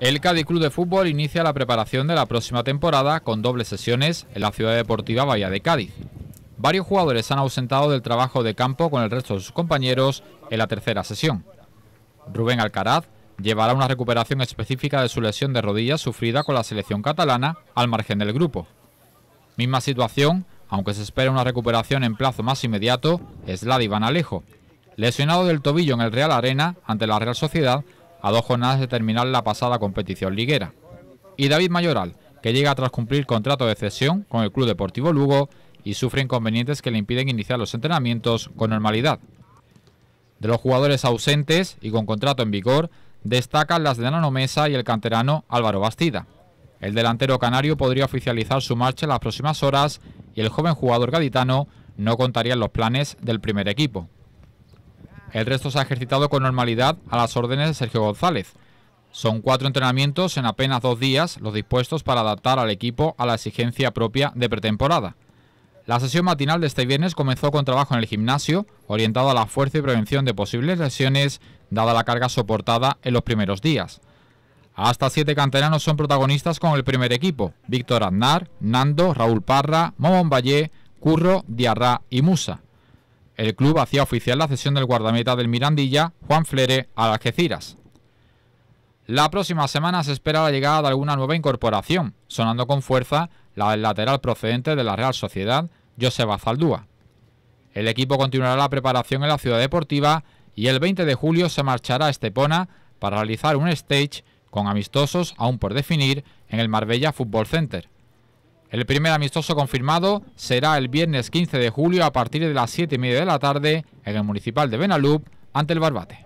El Cádiz Club de Fútbol inicia la preparación de la próxima temporada con dobles sesiones en la ciudad deportiva Bahía de Cádiz. Varios jugadores han ausentado del trabajo de campo con el resto de sus compañeros en la tercera sesión. Rubén Alcaraz llevará una recuperación específica de su lesión de rodilla sufrida con la selección catalana al margen del grupo. Misma situación, aunque se espera una recuperación en plazo más inmediato, es la de Alejo, lesionado del tobillo en el Real Arena ante la Real Sociedad a dos jornadas de terminar la pasada competición liguera. Y David Mayoral, que llega tras cumplir contrato de cesión con el Club Deportivo Lugo y sufre inconvenientes que le impiden iniciar los entrenamientos con normalidad. De los jugadores ausentes y con contrato en vigor, destacan las de Nano Mesa y el canterano Álvaro Bastida. El delantero canario podría oficializar su marcha en las próximas horas y el joven jugador gaditano no contaría en los planes del primer equipo. El resto se ha ejercitado con normalidad a las órdenes de Sergio González. Son cuatro entrenamientos en apenas dos días los dispuestos para adaptar al equipo a la exigencia propia de pretemporada. La sesión matinal de este viernes comenzó con trabajo en el gimnasio, orientado a la fuerza y prevención de posibles lesiones, dada la carga soportada en los primeros días. Hasta siete canteranos son protagonistas con el primer equipo: Víctor Aznar, Nando, Raúl Parra, Momón Valle, Curro, Diarra y Musa el club hacía oficial la cesión del guardameta del Mirandilla, Juan Flere, a las Geciras. La próxima semana se espera la llegada de alguna nueva incorporación, sonando con fuerza la del lateral procedente de la Real Sociedad, Joseba Zaldúa. El equipo continuará la preparación en la ciudad deportiva y el 20 de julio se marchará a Estepona para realizar un stage con amistosos aún por definir en el Marbella Football Center. El primer amistoso confirmado será el viernes 15 de julio a partir de las 7 y media de la tarde en el municipal de Benalup ante el Barbate.